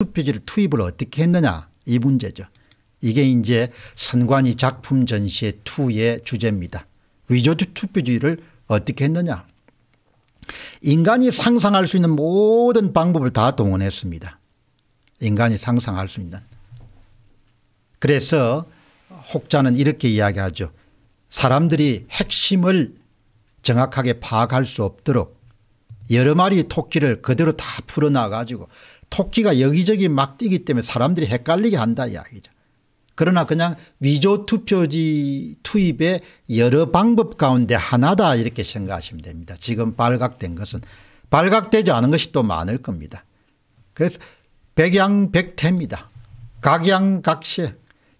투표지를 투입을 어떻게 했느냐 이 문제죠. 이게 이제 선관위 작품 전시의 투의 주제입니다. 위조 투표지를 어떻게 했느냐. 인간이 상상할 수 있는 모든 방법을 다 동원했습니다. 인간이 상상할 수 있는. 그래서 혹자는 이렇게 이야기하죠. 사람들이 핵심을 정확하게 파악할 수 없도록 여러 마리 토끼를 그대로 다 풀어놔 가지고 토끼가 여기저기 막 뛰기 때문에 사람들이 헷갈리게 한다 이야기죠. 그러나 그냥 위조 투표지 투입의 여러 방법 가운데 하나다 이렇게 생각하시면 됩니다. 지금 발각된 것은 발각되지 않은 것이 또 많을 겁니다. 그래서 백양백태입니다. 각양각시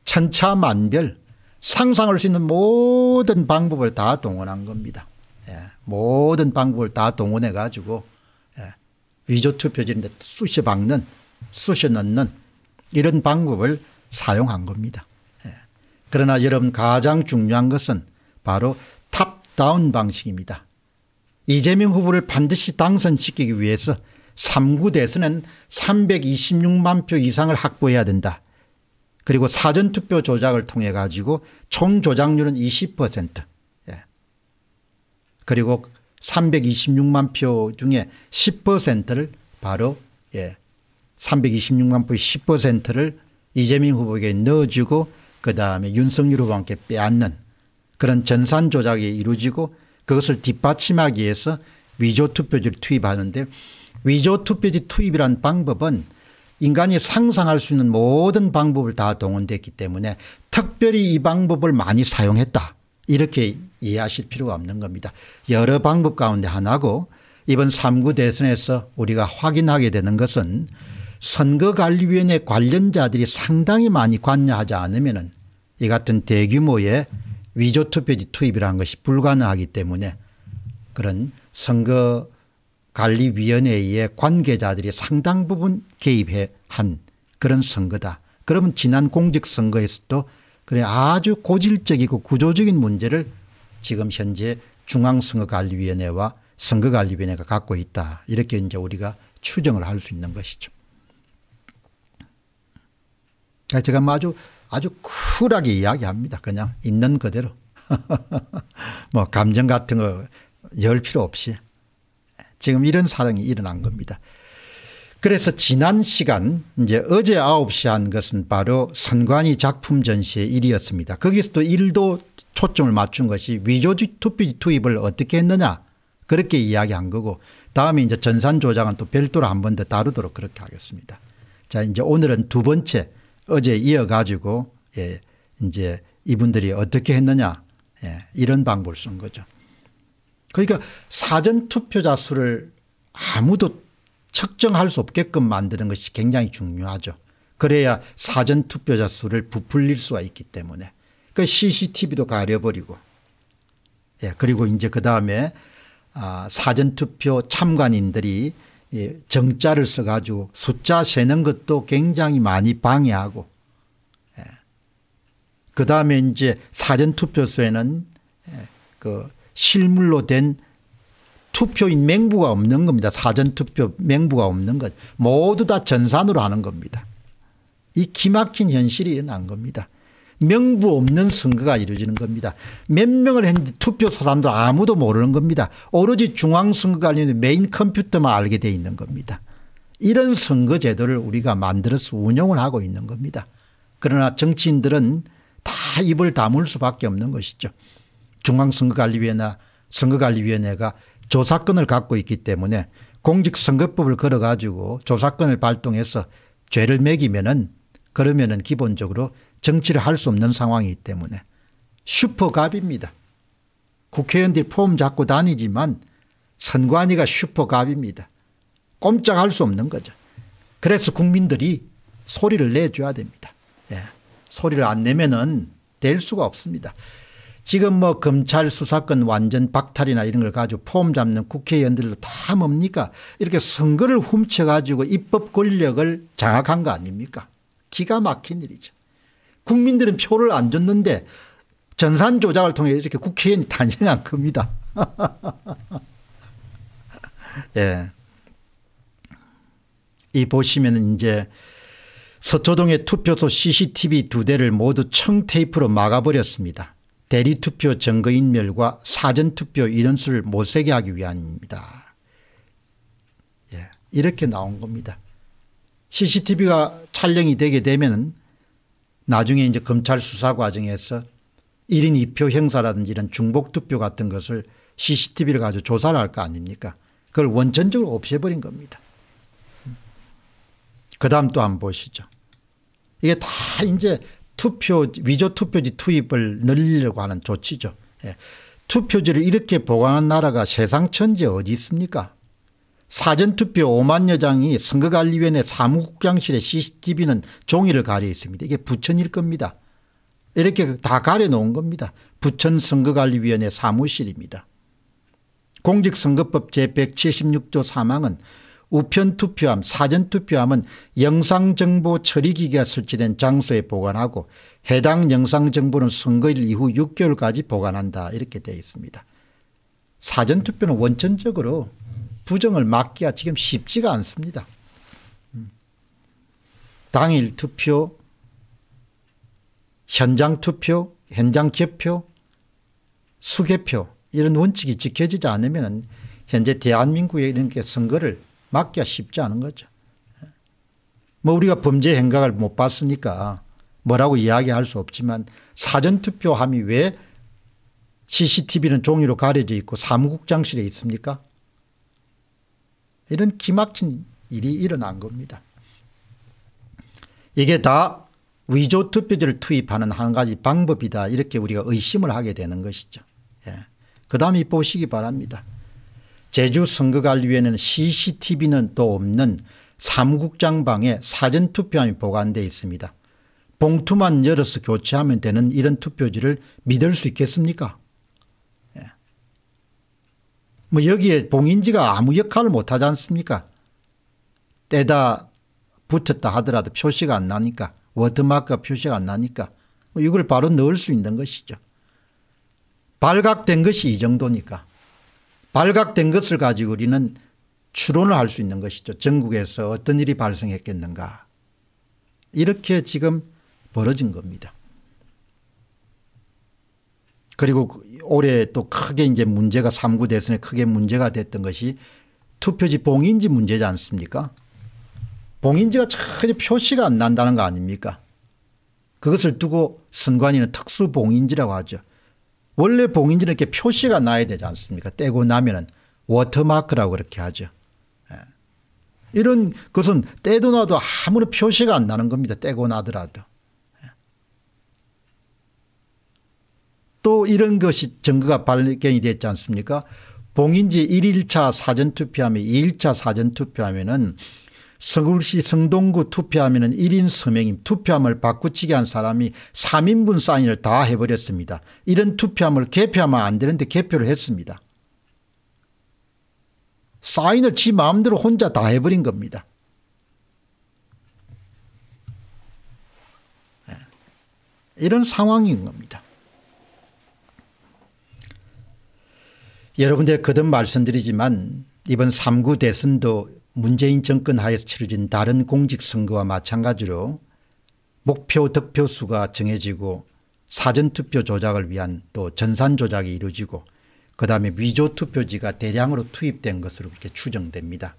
천차만별 상상할 수 있는 모든 방법을 다 동원한 겁니다. 예, 모든 방법을 다 동원해 가지고 위조트 표지인데 쑤셔 박는 쑤셔 넣는 이런 방법을 사용한 겁니다. 예. 그러나 여러분 가장 중요한 것은 바로 탑다운 방식입니다. 이재명 후보를 반드시 당선시키기 위해서 3구 대선은 326만 표 이상을 확보해야 된다. 그리고 사전투표 조작을 통해 가지고 총 조작률은 20% 예. 그리고 326만 표 중에 10%를 바로 예, 326만 표의 10%를 이재명 후보에게 넣어주고 그 다음에 윤석열 후보와 함께 빼앗는 그런 전산 조작이 이루어지고 그것을 뒷받침하기 위해서 위조 투표지를 투입하는데 위조 투표지 투입이란 방법은 인간이 상상할 수 있는 모든 방법을 다 동원됐기 때문에 특별히 이 방법을 많이 사용했다 이렇게 이해하실 필요가 없는 겁니다. 여러 방법 가운데 하나고 이번 3구 대선에서 우리가 확인하게 되는 것은 선거관리위원회 관련자들이 상당히 많이 관여하지 않으면 이 같은 대규모의 위조투표지 투입이라는 것이 불가능하기 때문에 그런 선거관리위원회의 관계자들이 상당 부분 개입해 한 그런 선거다. 그러면 지난 공직선거에서도 그래 아주 고질적이고 구조적인 문제를 지금 현재 중앙선거관리위원회와 선거관리위원회가 갖고 있다. 이렇게 이제 우리가 추정을 할 수 있는 것이죠. 아, 제가 뭐 아주 아주 쿨하게 이야기합니다. 그냥 있는 그대로. 뭐 감정 같은 거 열 필요 없이 지금 이런 사랑이 일어난 겁니다. 그래서 지난 시간 이제 어제 9시 한 것은 바로 선관위 작품 전시의 일이었습니다. 거기서도 일도 초점을 맞춘 것이 위조 지 투표 투입을 어떻게 했느냐 그렇게 이야기한 거고 다음에 이제 전산 조작은 또 별도로 한 번 더 다루도록 그렇게 하겠습니다. 자 이제 오늘은 두 번째 어제 이어가지고 예, 이제 이분들이 어떻게 했느냐 예, 이런 방법을 쓴 거죠. 그러니까 사전투표자 수를 아무도 측정할 수 없게끔 만드는 것이 굉장히 중요하죠. 그래야 사전투표자 수를 부풀릴 수가 있기 때문에. 그 CCTV도 가려버리고 예, 그리고 이제 그 다음에 아, 사전투표 참관인들이 예, 정자를 써가지고 숫자 세는 것도 굉장히 많이 방해하고 예. 그 다음에 이제 사전투표소에는 예, 그 실물로 된 투표인 맹부가 없는 겁니다. 사전투표 맹부가 없는 것 모두 다 전산으로 하는 겁니다. 이 기막힌 현실이 일어난 겁니다. 명부 없는 선거가 이루어지는 겁니다. 몇 명을 했는데 투표 사람들 아무도 모르는 겁니다. 오로지 중앙선거가 아닌 메인 컴퓨터만 알게 돼 있는 겁니다. 이런 선거 제도를 우리가 만들어서 운영을 하고 있는 겁니다. 그러나 정치인들은 다 입을 다물 수밖에 없는 것이죠. 중앙선거관리위원회나 선거관리위원회가 조사권을 갖고 있기 때문에 공직선거법을 걸어가지고 조사권을 발동해서 죄를 매기면은 그러면은 기본적으로 정치를 할 수 없는 상황이기 때문에 슈퍼갑입니다. 국회의원들 폼 잡고 다니지만 선관위가 슈퍼갑입니다. 꼼짝할 수 없는 거죠. 그래서 국민들이 소리를 내줘야 됩니다. 예. 소리를 안 내면은 될 수가 없습니다. 지금 뭐 검찰 수사권 완전 박탈이나 이런 걸 가지고 폼 잡는 국회의원들로 다 뭡니까 이렇게 선거를 훔쳐가지고 입법 권력을 장악한 거 아닙니까 기가 막힌 일이죠. 국민들은 표를 안 줬는데 전산 조작을 통해 이렇게 국회의원이 탄생한 겁니다. 예. 이 보시면은 이제 서초동의 투표소 CCTV 두 대를 모두 청테이프로 막아버렸습니다. 대리투표 증거인멸과 사전투표 인원수를 못 세게 하기 위함입니다. 예. 이렇게 나온 겁니다. CCTV가 촬영이 되게 되면 나중에 이제 검찰 수사 과정에서 1인 2표 행사라든지 이런 중복 투표 같은 것을 CCTV를 가지고 조사를 할 거 아닙니까? 그걸 원천적으로 없애버린 겁니다. 그 다음 또한 보시죠. 이게 다 이제 투표, 위조 투표지 투입을 늘리려고 하는 조치죠. 예. 투표지를 이렇게 보관한 나라가 세상 천지 어디 있습니까? 사전투표 5만 여장이 선거관리위원회 사무국장실의 cctv는 종이를 가려 있습니다. 이게 부천일 겁니다. 이렇게 다 가려놓은 겁니다. 부천 선거관리위원회 사무실입니다. 공직선거법 제176조 3항은 우편투표함 사전투표함은 영상정보 처리기기가 설치된 장소에 보관하고 해당 영상정보는 선거일 이후 6개월까지 보관한다 이렇게 되어 있습니다. 사전투표는 원천적으로 부정을 막기가 지금 쉽지가 않습니다. 음. 당일 투표, 현장 투표, 현장 개표, 수개표 이런 원칙이 지켜지지 않으면 현재 대한민국에 이런 게 선거를 막기가 쉽지 않은 거죠. 뭐 우리가 범죄 행각을 못 봤으니까 뭐라고 이야기할 수 없지만 사전투표함이 왜 CCTV는 종이로 가려져 있고 사무국장실에 있습니까? 이런 기막힌 일이 일어난 겁니다. 이게 다 위조 투표지를 투입하는 한 가지 방법이다 이렇게 우리가 의심을 하게 되는 것이죠. 예. 그 다음에 보시기 바랍니다. 제주 선거관리위원회는 CCTV는 또 없는 삼국장방에 사전투표함이 보관되어 있습니다. 봉투만 열어서 교체하면 되는 이런 투표지를 믿을 수 있겠습니까? 뭐 여기에 봉인지가 아무 역할을 못하지 않습니까? 떼다 붙였다 하더라도 표시가 안 나니까 워드마크가 표시가 안 나니까 뭐 이걸 바로 넣을 수 있는 것이죠. 발각된 것이 이 정도니까 발각된 것을 가지고 우리는 추론을 할 수 있는 것이죠. 전국에서 어떤 일이 발생했겠는가. 이렇게 지금 벌어진 겁니다. 그리고 올해 또 크게 이제 문제가 3구 대선에 크게 문제가 됐던 것이 투표지 봉인지 문제지 않습니까? 봉인지가 전혀 표시가 안 난다는 거 아닙니까? 그것을 두고 선관위는 특수 봉인지라고 하죠. 원래 봉인지는 이렇게 표시가 나야 되지 않습니까? 떼고 나면은 워터마크라고 그렇게 하죠. 예. 이런 것은 떼도 나도 아무런 표시가 안 나는 겁니다. 떼고 나더라도. 또 이런 것이 증거가 발견이 됐지 않습니까 봉인지 1일차 사전투표함에 2일차 사전투표하면은 서울시 성동구 투표하면은 1인 서명임 투표함을 바꾸치게 한 사람이 3인분 사인을 다 해버렸습니다. 이런 투표함을 개표하면 안 되는데 개표를 했습니다. 사인을 지 마음대로 혼자 다 해버린 겁니다. 예. 이런 상황인 겁니다. 여러분들 거듭 말씀드리지만 이번 3구 대선도 문재인 정권 하에서 치러진 다른 공직선거와 마찬가지로 목표 득표수가 정해지고 사전투표 조작을 위한 또 전산 조작이 이루어지고 그 다음에 위조투표지가 대량으로 투입된 것으로 이렇게 추정됩니다.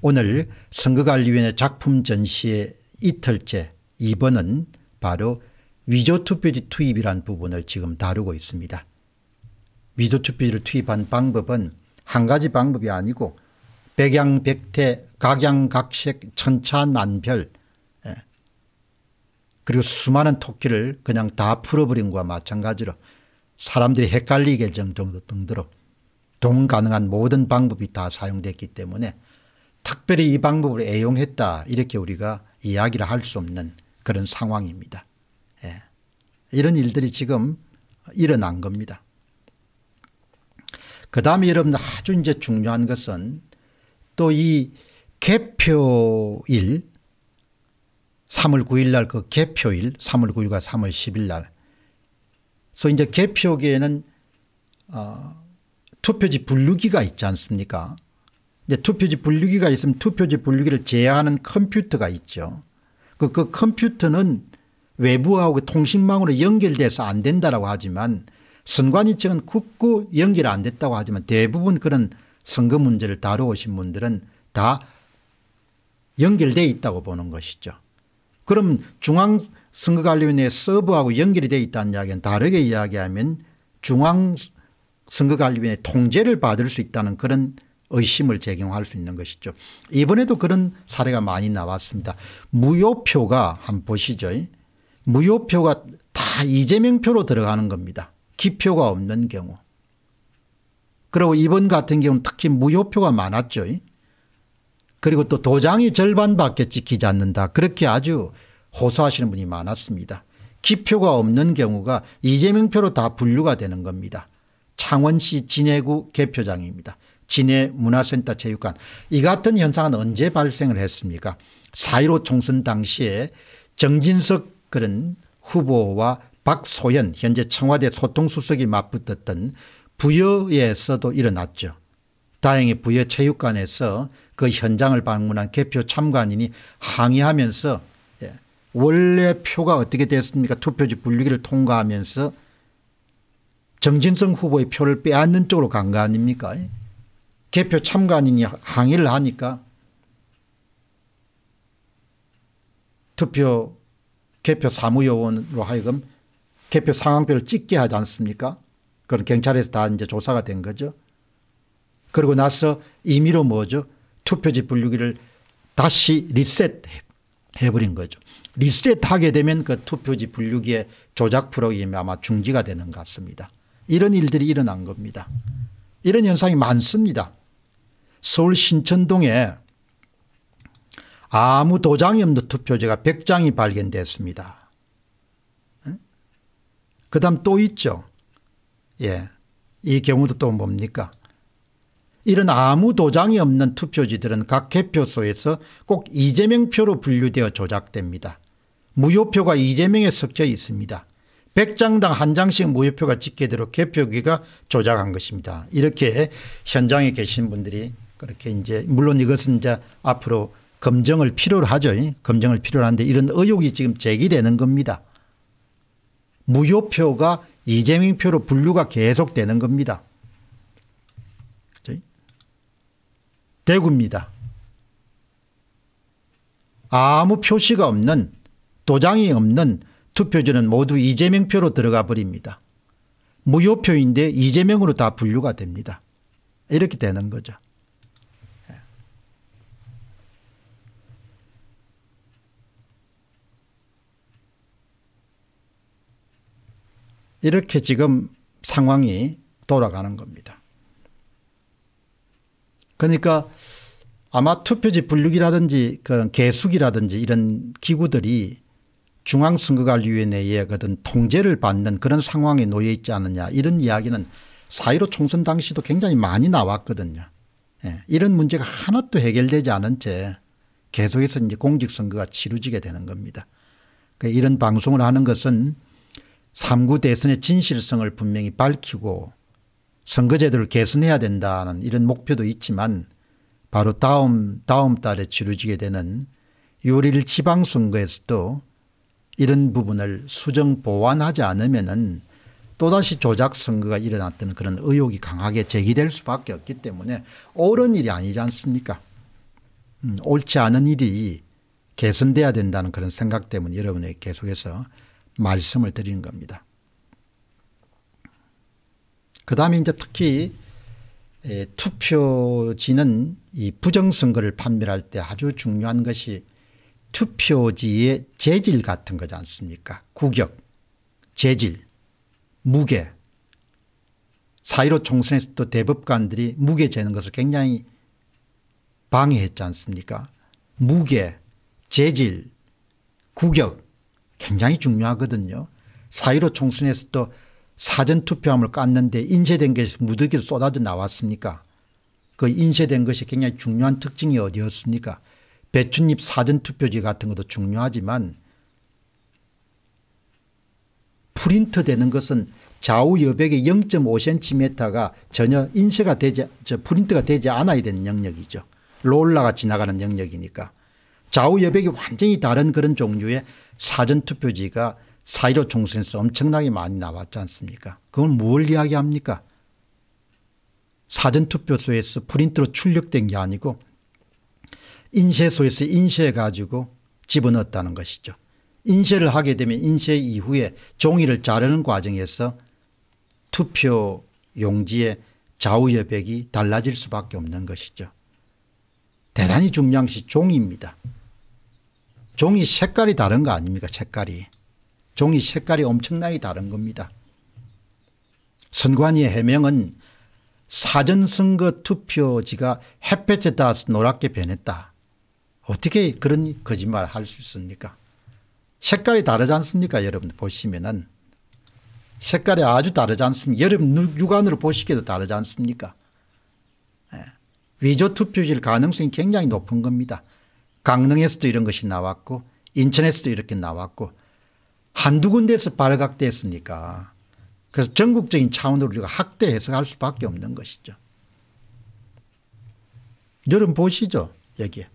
오늘 선거관리위원회 작품 전시의 이틀째 2번은 바로 위조투표지 투입이란 부분을 지금 다루고 있습니다. 위조투표를 투입한 방법은 한 가지 방법이 아니고 백양백태 각양각색 천차만별 예. 그리고 수많은 토끼를 그냥 다 풀어버린 것과 마찬가지로 사람들이 헷갈리게 정도 등등으로 동가능한 모든 방법이 다 사용됐기 때문에 특별히 이 방법을 애용했다 이렇게 우리가 이야기를 할 수 없는 그런 상황입니다. 예. 이런 일들이 지금 일어난 겁니다. 그 다음에 여러분 아주 이제 중요한 것은 또 이 개표일 3월 9일 날 그 개표일 3월 9일과 3월 10일 날 그래서 이제 개표기에는 어, 투표지 분류기가 있지 않습니까 근데 투표지 분류기가 있으면 투표지 분류기를 제어하는 컴퓨터가 있죠. 그, 그 컴퓨터는 외부하고 통신망으로 연결돼서 안 된다라고 하지만 선관위측은 극구 연결 안 됐다고 하지만 대부분 그런 선거 문제를 다루오신 분들은 다 연결돼 있다고 보는 것이죠. 그럼 중앙선거관리위원회 서버하고 연결이 돼 있다는 이야기는 다르게 이야기하면 중앙선거관리위원회 통제를 받을 수 있다는 그런 의심을 제공할수 있는 것이죠. 이번에도 그런 사례가 많이 나왔습니다. 무효표가 한 보시죠. 무효표가 다 이재명 표로 들어가는 겁니다. 기표가 없는 경우 그리고 이번 같은 경우는 특히 무효표가 많았죠. 그리고 또 도장이 절반밖에 찍히지 않는다. 그렇게 아주 호소하시는 분이 많았습니다. 기표가 없는 경우가 이재명 표로 다 분류가 되는 겁니다. 창원시 진해구 개표장입니다. 진해문화센터 체육관 이 같은 현상은 언제 발생을 했습니까 4.15 총선 당시에 정진석 그런 후보와 박소연 현재 청와대 소통수석이 맞붙었던 부여에서도 일어났죠. 다행히 부여 체육관에서 그 현장을 방문한 개표 참관인이 항의하면서 예, 원래 표가 어떻게 됐습니까 투표지 분류기를 통과하면서 정진성 후보의 표를 빼앗는 쪽으로 간 거 아닙니까 예. 개표 참관인이 항의를 하니까 투표 개표 사무요원으로 하여금 개표 상황표를 찍게 하지 않습니까? 그건 경찰에서 다 이제 조사가 된 거죠. 그리고 나서 임의로 뭐죠? 투표지 분류기를 다시 리셋해버린 거죠. 리셋하게 되면 그 투표지 분류기의 조작 프로그램이 아마 중지가 되는 것 같습니다. 이런 일들이 일어난 겁니다. 이런 현상이 많습니다. 서울 신천동에 아무 도장이 없는 투표지가 100장이 발견됐습니다. 그 다음 또 있죠. 예. 이 경우도 또 뭡니까? 이런 아무 도장이 없는 투표지들은 각 개표소에서 꼭 이재명 표로 분류되어 조작됩니다. 무효표가 이재명에 섞여 있습니다. 100장당 한 장씩 무효표가 찍히도록 개표기가 조작한 것입니다. 이렇게 현장에 계신 분들이 그렇게 이제 물론 이것은 이제 앞으로 검증을 필요로 하죠. 검증을 필요로 하는데 이런 의혹이 지금 제기되는 겁니다. 무효표가 이재명 표로 분류가 계속되는 겁니다. 대구입니다. 아무 표시가 없는 도장이 없는 투표지는 모두 이재명 표로 들어가 버립니다. 무효표인데 이재명으로 다 분류가 됩니다. 이렇게 되는 거죠. 이렇게 지금 상황이 돌아가는 겁니다. 그러니까 아마 투표지 분류기라든지 그런 개수기라든지 이런 기구들이 중앙선거관리위원회의 어떤 통제를 받는 그런 상황에 놓여 있지 않느냐 이런 이야기는 사1로 총선 당시도 굉장히 많이 나왔거든요. 예. 이런 문제가 하나도 해결되지 않은 채 계속해서 이제 공직선거가 치루지게 되는 겁니다. 그러니까 이런 방송을 하는 것은 3구 대선의 진실성을 분명히 밝히고 선거제도를 개선해야 된다는 이런 목표도 있지만 바로 다음 다음 달에 치루지게 되는 6월 1일 지방선거에서도 이런 부분을 수정 보완하지 않으면 또다시 조작선거가 일어났던 그런 의혹이 강하게 제기될 수밖에 없기 때문에 옳은 일이 아니지 않습니까 음, 옳지 않은 일이 개선돼야 된다는 그런 생각 때문에 여러분에게 계속해서 말씀을 드리는 겁니다. 그 다음에 이제 특히 투표지는 이 부정선거를 판별할 때 아주 중요한 것이 투표지의 재질 같은 거지 않습니까? 구격, 재질, 무게. 사이로 총선에서도 대법관들이 무게 재는 것을 굉장히 방해했지 않습니까? 무게, 재질, 구격 굉장히 중요하거든요. 4.15 총선에서도 사전투표함을 깠는데 인쇄된 것이 무더기로 쏟아져 나왔습니까 그 인쇄된 것이 굉장히 중요한 특징이 어디였습니까 배춧잎 사전투표지 같은 것도 중요하지만 프린트 되는 것은 좌우 여백의 0.5cm가 전혀 인쇄가 되지 저 프린트가 되지 않아야 되는 영역이죠. 롤라가 지나가는 영역이니까. 좌우 여백이 완전히 다른 그런 종류의 사전투표지가 사1로 총선에서 엄청나게 많이 나왔지 않습니까 그걸 뭘 이야기합니까 사전투표소에서 프린트로 출력된 게 아니고 인쇄소에서 인쇄해가지고 집어넣었다는 것이죠. 인쇄를 하게 되면 인쇄 이후에 종이를 자르는 과정에서 투표 용지의 좌우 여백이 달라질 수밖에 없는 것이죠. 대단히 중요한 것이 종입니다. 종이 색깔이 다른 거 아닙니까 색깔이. 종이 색깔이 엄청나게 다른 겁니다. 선관위의 해명은 사전선거 투표지가 햇볕에 따라서 노랗게 변했다. 어떻게 그런 거짓말을 할 수 있습니까 색깔이 다르지 않습니까 여러분 보시면은 색깔이 아주 다르지 않습니까 여러분 육안으로 보시기도 에 다르지 않습니까 예. 위조 투표질 가능성이 굉장히 높은 겁니다 강릉에서도 이런 것이 나왔고 인천에서도 이렇게 나왔고 한두 군데에서 발각됐으니까 그래서 전국적인 차원으로 우리가 확대 해석할 수밖에 없는 것이죠. 여러분 보시죠. 여기에.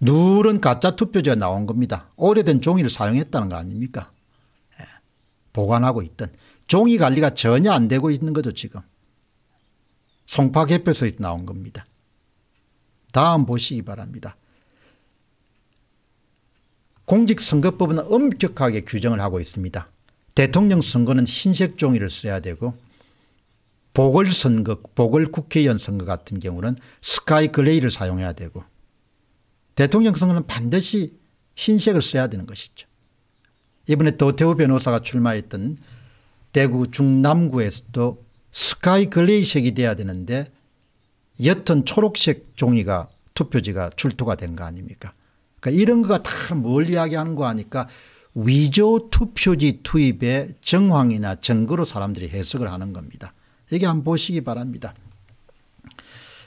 누른 가짜 투표지가 나온 겁니다. 오래된 종이를 사용했다는 거 아닙니까? 예. 보관하고 있던 종이 관리가 전혀 안 되고 있는 거죠 지금. 송파 개표소에 나온 겁니다. 다음 보시기 바랍니다. 공직선거법은 엄격하게 규정을 하고 있습니다. 대통령 선거는 흰색 종이를 써야 되고 보궐선거 보궐국회의원 선거 같은 경우는 스카이 그레이를 사용해야 되고 대통령 선거는 반드시 흰색을 써야 되는 것이죠. 이번에 도태우 변호사가 출마했던 대구 중남구에서도 스카이 글레이색이 돼야 되는데 옅은 초록색 종이가 투표지가 출토가 된 거 아닙니까 그러니까 이런 거가 다 뭘 이야기하는 거 아니까 위조 투표지 투입의 정황이나 증거로 사람들이 해석을 하는 겁니다. 여기 한번 보시기 바랍니다.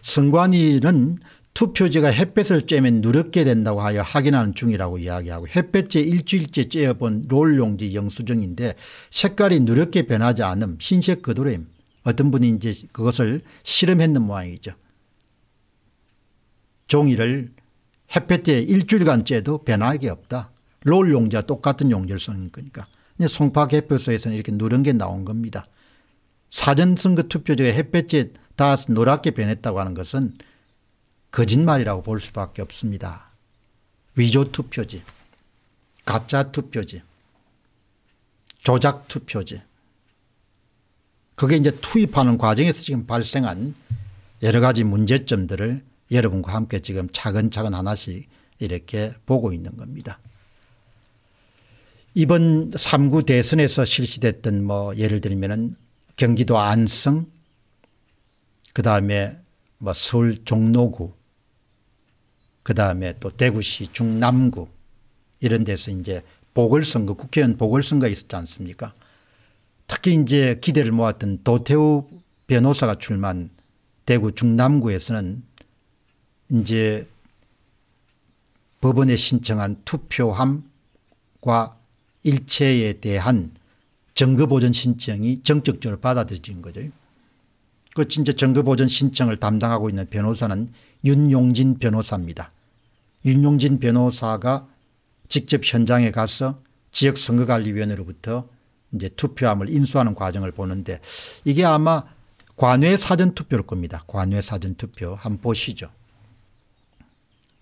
선관위는 투표지가 햇볕을 쬐면 누렇게 된다고 하여 확인하는 중이라고 이야기하고 햇볕에 일주일째 쬐어본 롤용지 영수증인데 색깔이 누렇게 변하지 않음 흰색 그대로임 어떤 분이 이제 그것을 실험했는 모양이죠. 종이를 햇볕에 일주일간째도 변화가 하 없다. 롤 용자 똑같은 용제를 쓰는 거니까. 송파개표소에서는 이렇게 누른게 나온 겁니다. 사전선거 투표지가 햇볕에 다 노랗게 변했다고 하는 것은 거짓말이라고 볼 수밖에 없습니다. 위조 투표지, 가짜 투표지, 조작 투표지. 그게 이제 투입하는 과정에서 지금 발생한 여러 가지 문제점들을 여러분과 함께 지금 차근차근 하나씩 이렇게 보고 있는 겁니다. 이번 3구 대선에서 실시됐던 뭐 예를 들면 경기도 안성 그 다음에 뭐 서울 종로구 그 다음에 또 대구시 중남구 이런 데서 이제 보궐선거 국회의원 보궐선거 있었지 않습니까 특히 이제 기대를 모았던 도태우 변호사가 출마한 대구 중남구에서는 이제 법원에 신청한 투표함과 일체에 대한 증거보전 신청이 정적적으로 받아들여진 거죠. 그 진짜 증거보전 신청을 담당하고 있는 변호사는 윤용진 변호사입니다. 윤용진 변호사가 직접 현장에 가서 지역선거관리위원회로부터 이제 투표함을 인수하는 과정을 보는데 이게 아마 관외 사전투표일 겁니다. 관외 사전투표 한번 보시죠.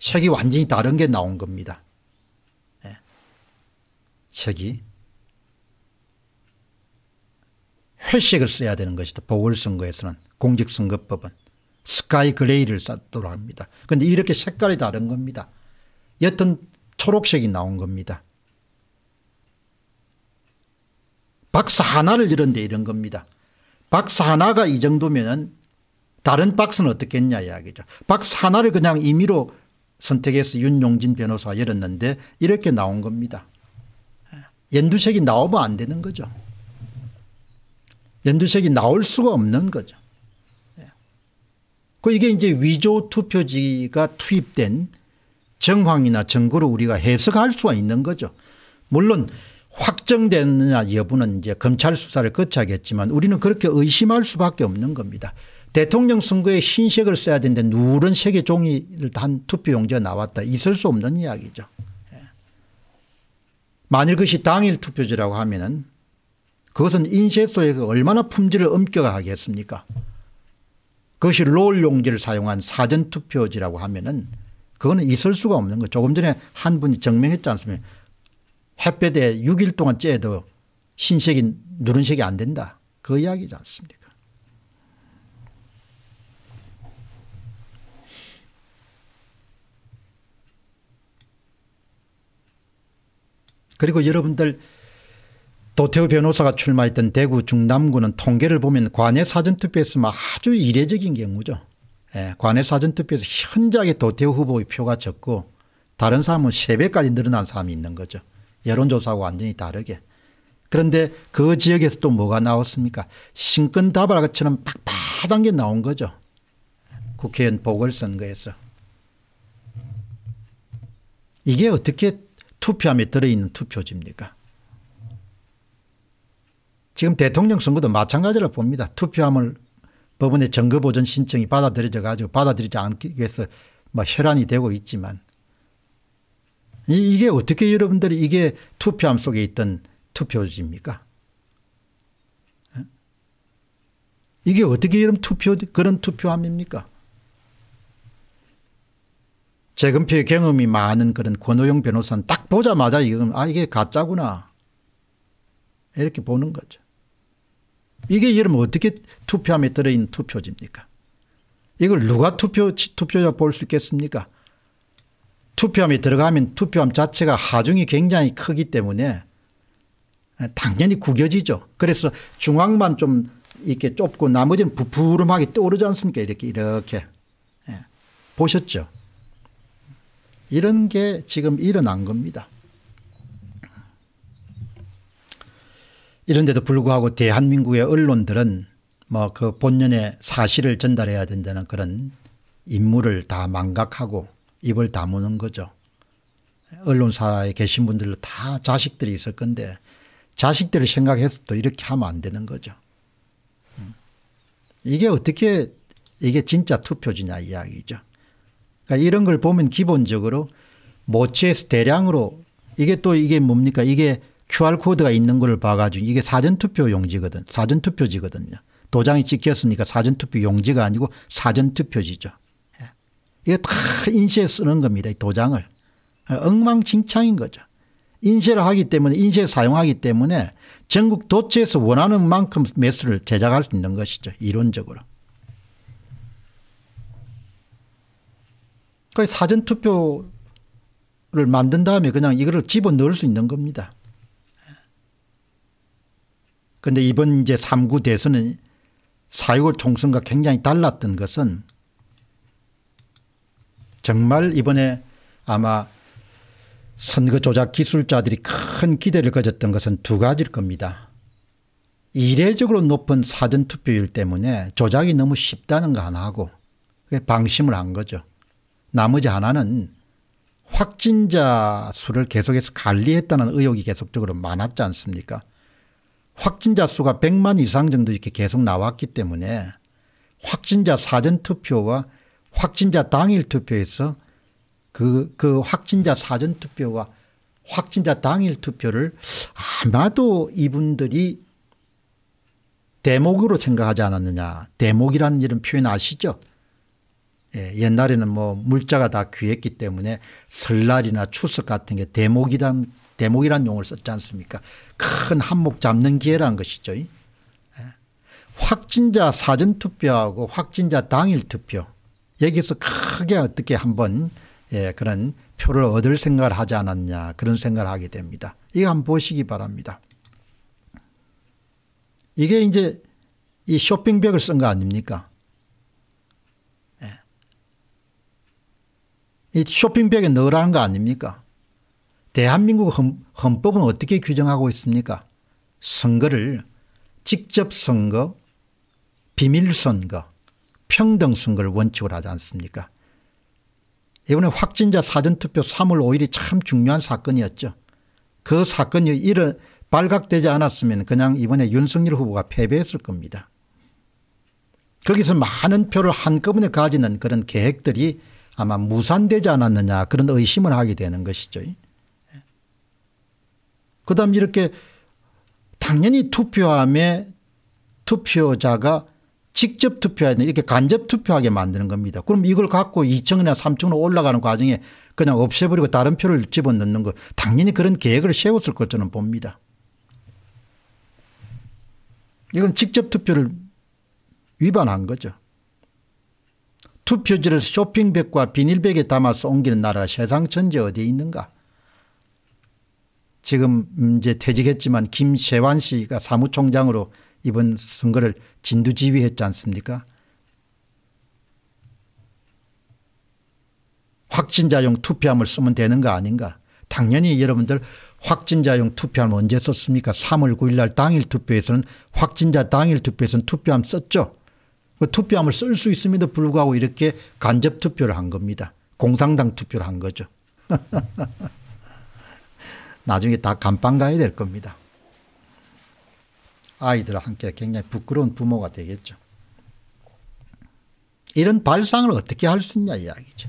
색이 완전히 다른 게 나온 겁니다. 예. 색이. 회색을 써야 되는 것이다. 보궐선거에서는 공직선거법은 스카이 그레이를 쌓도록 합니다. 그런데 이렇게 색깔이 다른 겁니다. 여튼 초록색이 나온 겁니다. 박스 하나를 이런데 이런 겁니다. 박스 하나가 이 정도면 다른 박스는 어떻겠냐 이야기죠. 박스 하나를 그냥 임의로 선택해서 윤용진 변호사가 열었는데 이렇게 나온 겁니다. 연두색이 나오면 안 되는 거죠. 연두색이 나올 수가 없는 거죠. 그 이게 이제 위조 투표지가 투입된 정황이나 증거로 우리가 해석할 수가 있는 거죠. 물론 확정됐느냐 여부는 이제 검찰 수사를 거쳐야겠지만 우리는 그렇게 의심할 수밖에 없는 겁니다. 대통령 선거에 흰색을 써야 되는데 누런 색의 종이를 단 투표용지가 나왔다. 있을 수 없는 이야기죠. 예. 만일 그것이 당일 투표지라고 하면은 그것은 인쇄소에 그 얼마나 품질을 엄격하겠습니까? 그것이 롤 용지를 사용한 사전 투표지라고 하면은 그거는 있을 수가 없는 거. 조금 전에 한 분이 증명했지 않습니까? 햇볕에 6일 동안 쬐도 흰색이 누른색이 안 된다. 그 이야기지 않습니까? 그리고 여러분들 도태우 변호사가 출마했던 대구 중남구는 통계를 보면 관외 사전투표에서 아주 이례적인 경우죠. 예, 관외 사전투표에서 현저하게 도태우 후보의 표가 적고 다른 사람은 3배까지 늘어난 사람이 있는 거죠. 여론조사하고 완전히 다르게. 그런데 그 지역에서 또 뭐가 나왔습니까 신권 다발처럼 빡빡한 게 나온 거죠. 국회의원 보궐선거에서. 이게 어떻게 투표함에 들어있는 투표지입니까? 지금 대통령 선거도 마찬가지로 봅니다. 투표함을 법원의 증거보전 신청이 받아들여져 가지고 받아들이지 않기 위해서 막 뭐 혈안이 되고 있지만 이게 어떻게 여러분들이 이게 투표함 속에 있던 투표지입니까? 예? 이게 어떻게 이런 투표, 그런 투표함입니까? 재금표의 경험이 많은 그런 권호영 변호사는 딱 보자마자 이건 아 이게 가짜구나 이렇게 보는 거죠. 이게 여러분 어떻게 투표함에 들어있는 투표지입니까? 이걸 누가 투표, 투표자 볼 수 있겠습니까? 투표함에 들어가면 투표함 자체가 하중이 굉장히 크기 때문에 당연히 구겨지죠. 그래서 중앙만 좀 이렇게 좁고 나머지는 부푸름하게 떠오르지 않습니까? 이렇게, 이렇게. 예. 보셨죠? 이런 게 지금 일어난 겁니다. 이런데도 불구하고 대한민국의 언론들은 뭐 그 본연의 사실을 전달해야 된다는 그런 임무를 다 망각하고 입을 다무는 거죠. 언론사에 계신 분들도 다 자식들이 있을 건데 자식들을 생각해서도 이렇게 하면 안 되는 거죠. 음. 이게 어떻게 이게 진짜 투표지냐 이야기죠. 그러니까 이런 걸 보면 기본적으로 모체에서 대량으로 이게 또 이게 뭡니까? 이게 QR코드가 있는 걸 봐가지고 이게 사전투표 용지거든. 사전투표지거든요. 도장이 찍혔으니까 사전투표 용지가 아니고 사전투표지죠. 예. 이게 다 인쇄 쓰는 겁니다. 이 도장을. 예, 엉망진창인 거죠. 인쇄를 하기 때문에 인쇄 사용하기 때문에 전국 도체에서 원하는 만큼 매수를 제작할 수 있는 것이죠. 이론적으로. 그 사전 투표를 만든 다음에 그냥 이거를 집어 넣을 수 있는 겁니다. 그런데 이번 이제 3구 대선은 사6월 총선과 굉장히 달랐던 것은 정말 이번에 아마 선거 조작 기술자들이 큰 기대를 가졌던 것은 두 가지일 겁니다. 이례적으로 높은 사전투표율 때문에 조작이 너무 쉽다는 거 하나하고 방심을 한 거죠. 나머지 하나는 확진자 수를 계속해서 관리했다는 의혹이 계속적으로 많았지 않습니까 확진자 수가 100만 이상 정도 이렇게 계속 나왔기 때문에 확진자 사전투표와 확진자 당일 투표에서 그, 그 확진자 사전투표와 확진자 당일 투표를 아마도 이분들이 대목으로 생각하지 않았느냐. 대목이라는 이런 표현 아시죠? 예, 옛날에는 뭐 물자가 다 귀했기 때문에 설날이나 추석 같은 게 대목이란 대목이란 용어를 썼지 않습니까? 큰 한몫 잡는 기회란 것이죠. 예. 확진자 사전 투표하고 확진자 당일 투표 여기서 크게 어떻게 한번 예, 그런 표를 얻을 생각을 하지 않았냐 그런 생각을 하게 됩니다. 이거 한번 보시기 바랍니다. 이게 이제 이 쇼핑백을 쓴 거 아닙니까? 이 쇼핑백에 넣으라는 거 아닙니까? 대한민국 헌법은 어떻게 규정하고 있습니까? 선거를 직접 선거, 비밀 선거, 평등 선거를 원칙으로 하지 않습니까? 이번에 확진자 사전투표 3월 5일이 참 중요한 사건이었죠. 그 사건이 일어 발각되지 않았으면 그냥 이번에 윤석열 후보가 패배했을 겁니다. 거기서 많은 표를 한꺼번에 가지는 그런 계획들이 아마 무산되지 않았느냐 그런 의심을 하게 되는 것이죠. 예. 그 다음 이렇게 당연히 투표함에 투표자가 직접 투표하는 이렇게 간접 투표하게 만드는 겁니다. 그럼 이걸 갖고 2층이나 3층으로 올라가는 과정에 그냥 없애버리고 다른 표를 집어넣는 거 당연히 그런 계획을 세웠을 것 저는 봅니다. 이건 직접 투표를 위반한 거죠. 투표지를 쇼핑백과 비닐백에 담아서 옮기는 나라가 세상 전체 어디에 있는가. 지금 음, 이제 퇴직했지만 김세환 씨가 사무총장으로 이번 선거를 진두지휘했지 않습니까? 확진자용 투표함을 쓰면 되는 거 아닌가. 당연히 여러분들 확진자용 투표함 언제 썼습니까? 3월 9일 날 당일 투표에서는 확진자 당일 투표에서는 투표함 썼죠. 뭐 투표함을 쓸 수 있음에도 불구하고 이렇게 간접 투표를 한 겁니다. 공산당 투표를 한 거죠. 나중에 다 감방 가야 될 겁니다. 아이들과 함께 굉장히 부끄러운 부모가 되겠죠. 이런 발상을 어떻게 할 수 있냐 이야기죠.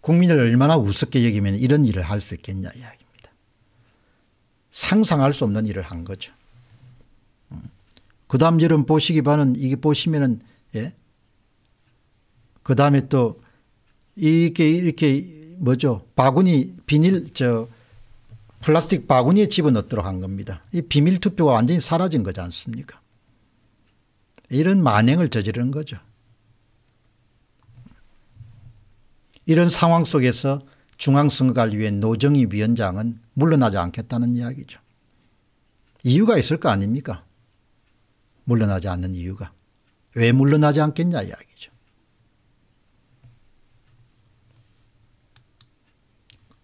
국민을 얼마나 우습게 여기면 이런 일을 할 수 있겠냐 이야기입니다. 상상할 수 없는 일을 한 거죠. 그 다음 여름 보시기 바는 이게 보시면은 예? 그 다음에 또 이렇게 이렇게 뭐죠 바구니 비닐 저 플라스틱 바구니에 집어넣도록 한 겁니다. 이 비밀 투표가 완전히 사라진 거지 않습니까? 이런 만행을 저지르는 거죠. 이런 상황 속에서 중앙선거관리위의 노정희 위원장은 물러나지 않겠다는 이야기죠. 이유가 있을 거 아닙니까? 물러나지 않는 이유가 왜 물러나지 않겠냐 이야기죠.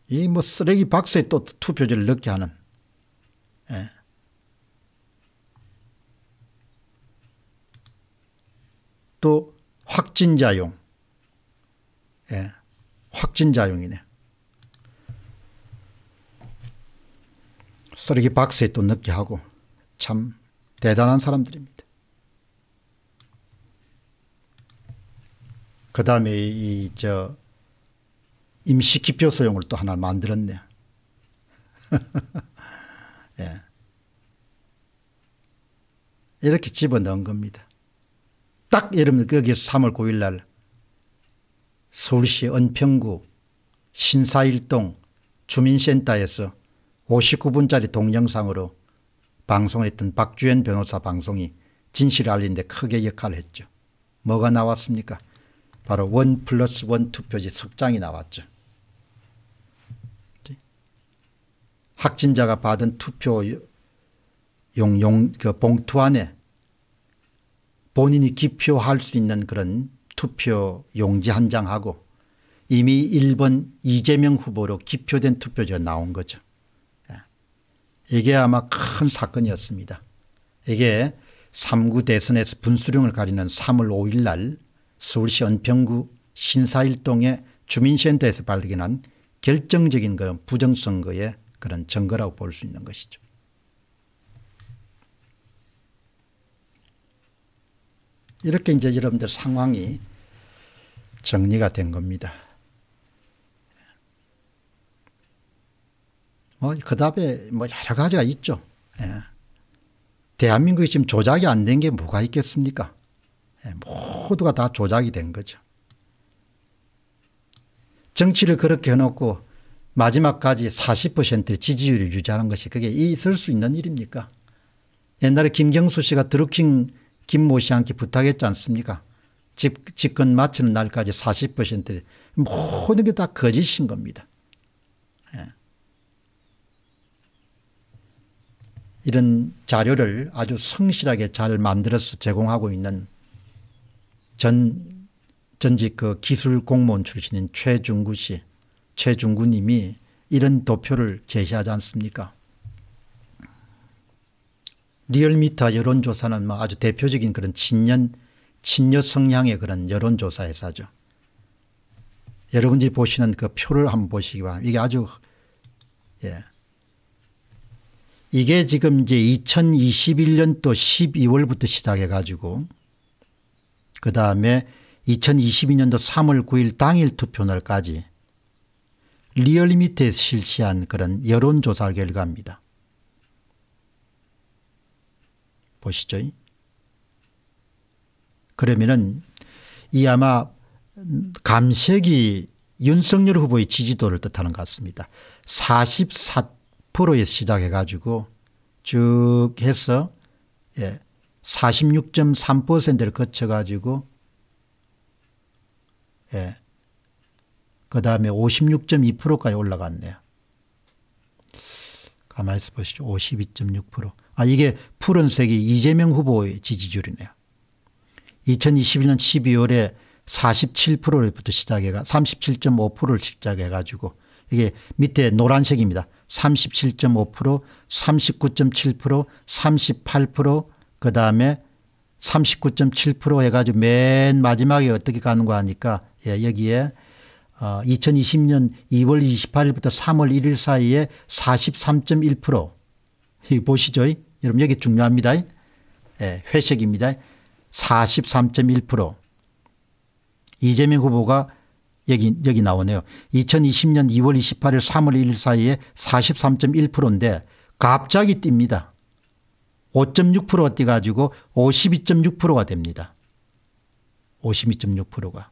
이 뭐 쓰레기 박스에 또 투표지를 넣게 하는 예. 또 확진자용 예. 확진자용이네. 쓰레기 박스에 또 넣게 하고 참 대단한 사람들입니다. 그 다음에 이 저 임시 기표 소용을 또 하나 만들었네. 예. 이렇게 집어넣은 겁니다. 딱 여러분 거기서 3월 9일 날 서울시 은평구 신사일동 주민센터에서 59분짜리 동영상으로 방송 했던 박주현 변호사 방송이 진실을 알리는데 크게 역할을 했죠. 뭐가 나왔습니까? 바로 원 플러스 원 투표지 석장이 나왔죠. 확진자가 받은 투표 용, 용, 그 봉투 안에 본인이 기표할 수 있는 그런 투표 용지 한 장하고 이미 1번 이재명 후보로 기표된 투표지가 나온 거죠. 예. 이게 아마 큰 사건이었습니다. 이게 3구 대선에서 분수령을 가리는 3월 5일 날 서울시 은평구 신사일동의 주민센터에서 발견한 결정적인 그런 부정선거의 그런 증거라고 볼 수 있는 것이죠. 이렇게 이제 여러분들 상황이 정리가 된 겁니다. 뭐, 그 답에 뭐 여러 가지가 있죠. 예. 대한민국이 지금 조작이 안 된 게 뭐가 있겠습니까? 예, 모두가 다 조작이 된 거죠. 정치를 그렇게 해놓고 마지막까지 40%의 지지율을 유지하는 것이 그게 있을 수 있는 일입니까? 옛날에 김경수 씨가 드루킹 김모 씨한테 부탁했지 않습니까? 집, 집권 마치는 날까지 40% 모든 게 다 거짓인 겁니다. 예. 이런 자료를 아주 성실하게 잘 만들어서 제공하고 있는 전, 전직 그 기술 공무원 출신인 최중구 씨, 최중구 님이 이런 도표를 제시하지 않습니까? 리얼미터 여론조사는 뭐 아주 대표적인 그런 친년, 친녀 성향의 그런 여론조사 회사죠. 여러분들이 보시는 그 표를 한번 보시기 바랍니다. 이게 아주, 예. 이게 지금 이제 2021년도 12월부터 시작해가지고 그 다음에 2022년도 3월 9일 당일 투표날까지 리얼미터에서 실시한 그런 여론조사 결과입니다. 보시죠. 그러면은 이 아마 감색이 윤석열 후보의 지지도를 뜻하는 것 같습니다. 44%에서 시작해 가지고 쭉 해서 예, 46.3%를 거쳐가지고 예. 그 다음에 56.2%까지 올라갔네요. 가만히 보시죠. 52.6%. 아 이게 푸른색이 이재명 후보의 지지율이네요. 2021년 12월에 47%부터 시작해가 37.5%를 시작해가지고 이게 밑에 노란색입니다. 37.5%, 39.7%, 38%, 그 다음에 39.7% 해가지고 맨 마지막에 어떻게 가는 거아니까 예, 여기에 어, 2020년 2월 28일부터 3월 1일 사이에 43.1% 보시죠. 여러분 여기 중요합니다. 예, 회색입니다. 43.1% 이재명 후보가 여기 여기 나오네요. 2020년 2월 28일 3월 1일 사이에 43.1%인데 갑자기 뜁니다. 5.6%가 뛰가지고 52.6%가 됩니다. 52.6%가.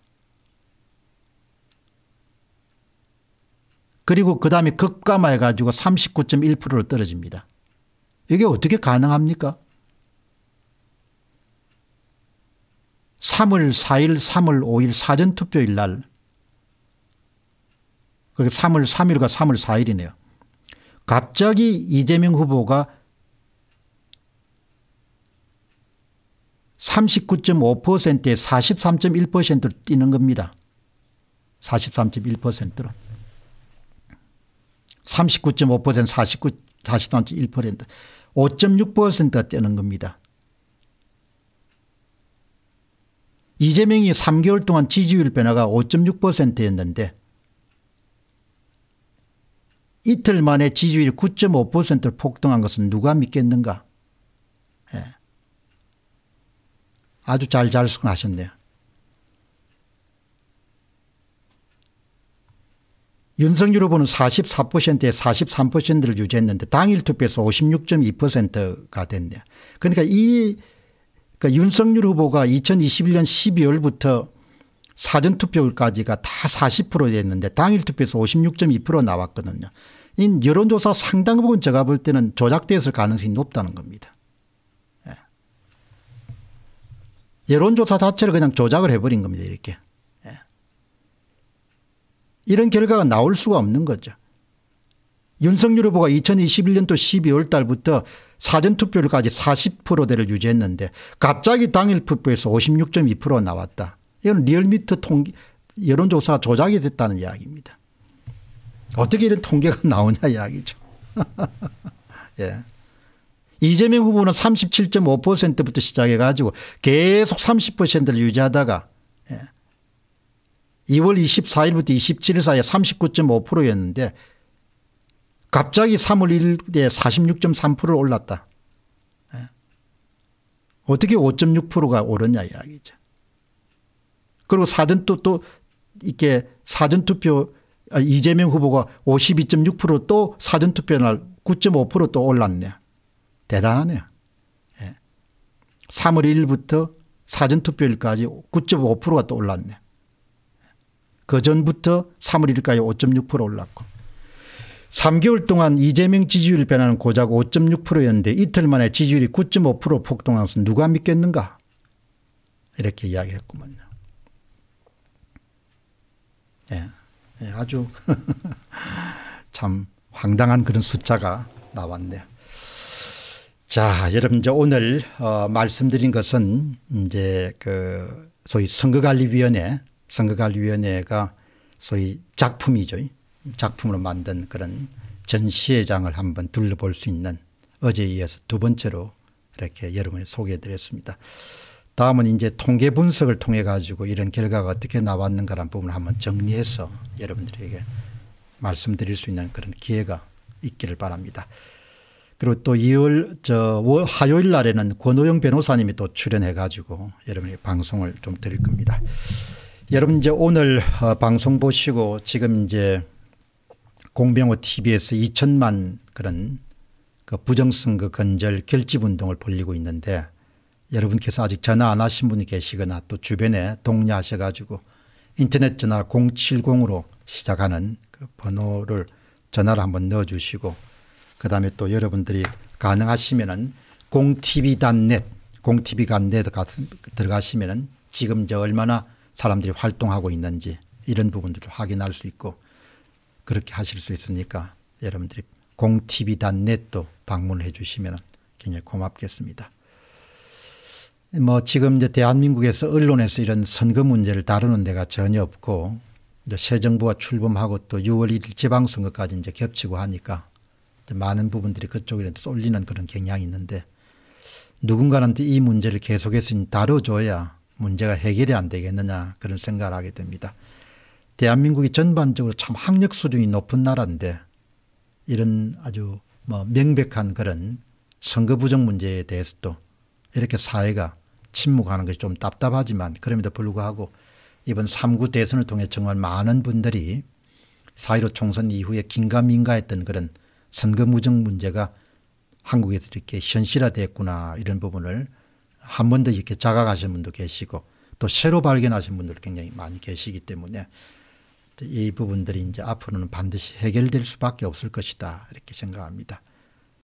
그리고 그 다음에 급감해 가지고 39.1%로 떨어집니다. 이게 어떻게 가능합니까? 3월 4일, 3월 5일 사전투표일 날, 그게 3월 3일과 3월 4일이네요. 갑자기 이재명 후보가 39.5%에 43.1%로 뛰는 겁니다. 43.1%로. 39.5% 4 3 1 5.6%가 뛰는 겁니다. 이재명이 3개월 동안 지지율 변화가 5.6%였는데 이틀 만에 지지율이 9.5%를 폭등한 것은 누가 믿겠는가. 예. 아주 잘 잘성하셨네요. 윤석열 후보는 44%에 43%를 유지했는데 당일 투표에서 56.2%가 됐네요. 그러니까 이 그러니까 윤석열 후보가 2021년 12월부터 사전투표까지가다 40%였는데 당일 투표에서 56.2% 나왔거든요. 이 여론조사 상당 부분 제가 볼 때는 조작되을 가능성이 높다는 겁니다. 여론조사 자체를 그냥 조작을 해버린 겁니다. 이렇게. 예. 이런 결과가 나올 수가 없는 거죠. 윤석열 후보가 2021년도 12월 달부터 사전투표율까지 40%대를 유지했는데 갑자기 당일 투표에서 5 6 2 나왔다. 이건 리얼미터 통계 여론조사 조작이 됐다는 이야기입니다. 어떻게 이런 통계가 나오냐 이야기죠. 예. 이재명 후보는 37.5%부터 시작해 가지고 계속 30%를 유지하다가 2월 24일부터 27일 사이에 39.5%였는데 갑자기 3월 1일에 46.3%를 올랐다. 예. 어떻게 5.6%가 오르냐 이야기죠. 그리고 사전 또, 또 이렇게 사전투표 아, 이재명 후보가 52.6%또 사전투표 날 9.5%또 올랐네. 대단하네요. 예. 3월 1일부터 사전투표일까지 9.5%가 또 올랐네요. 그 전부터 3월 1일까지 5.6% 올랐고 3개월 동안 이재명 지지율 변화는 고작 5.6%였는데 이틀 만에 지지율이 9.5% 폭등한 것은 누가 믿겠는가 이렇게 이야기를 했구먼요. 예, 예 아주 참 황당한 그런 숫자가 나왔네요. 자, 여러분 이제 오늘 어, 말씀드린 것은 이제 그 소위 선거관리위원회, 선거관리위원회가 소위 작품이죠. 작품으로 만든 그런 전시회장을 한번 둘러볼 수 있는 어제에 이어서 두 번째로 이렇게 여러분에 소개해드렸습니다. 다음은 이제 통계 분석을 통해 가지고 이런 결과가 어떻게 나왔는가라는 부분을 한번 정리해서 여러분들에게 말씀드릴 수 있는 그런 기회가 있기를 바랍니다. 그리고 또 2월 저 화요일 날에는 권오영 변호사님이 또 출연해 가지고 여러분이 방송을 좀 드릴 겁니다. 여러분 이제 오늘 어, 방송 보시고 지금 이제 공병호 TV에서 2천만 그런 그 부정선거 건절 그 결집운동을 벌리고 있는데 여러분께서 아직 전화 안 하신 분이 계시거나 또 주변에 동료하셔 가지고 인터넷 전화 070으로 시작하는 그 번호를 전화를 한번 넣어 주시고 그 다음에 또 여러분들이 가능하시면은 공TV단넷, 공TV간넷 들어가시면은 지금 저 얼마나 사람들이 활동하고 있는지 이런 부분들을 확인할 수 있고 그렇게 하실 수 있으니까 여러분들이 공TV단넷도 방문해 주시면 굉장히 고맙겠습니다. 뭐 지금 이제 대한민국에서 언론에서 이런 선거 문제를 다루는 데가 전혀 없고 새 정부가 출범하고 또 6월 1일 지방선거까지 이제 겹치고 하니까 많은 부분들이 그쪽에 쏠리는 그런 경향이 있는데 누군가한테 이 문제를 계속해서 다뤄줘야 문제가 해결이 안 되겠느냐 그런 생각을 하게 됩니다. 대한민국이 전반적으로 참 학력 수준이 높은 나라인데 이런 아주 뭐 명백한 그런 선거 부정 문제에 대해서도 이렇게 사회가 침묵하는 것이 좀 답답하지만 그럼에도 불구하고 이번 3구 대선을 통해 정말 많은 분들이 사이로 총선 이후에 긴가민가했던 그런 선거무정 문제가 한국에서 이렇게 현실화됐구나 이런 부분을 한 번 더 이렇게 자각하신 분도 계시고 또 새로 발견하신 분들 굉장히 많이 계시기 때문에 이 부분들이 이제 앞으로는 반드시 해결될 수밖에 없을 것이다 이렇게 생각합니다.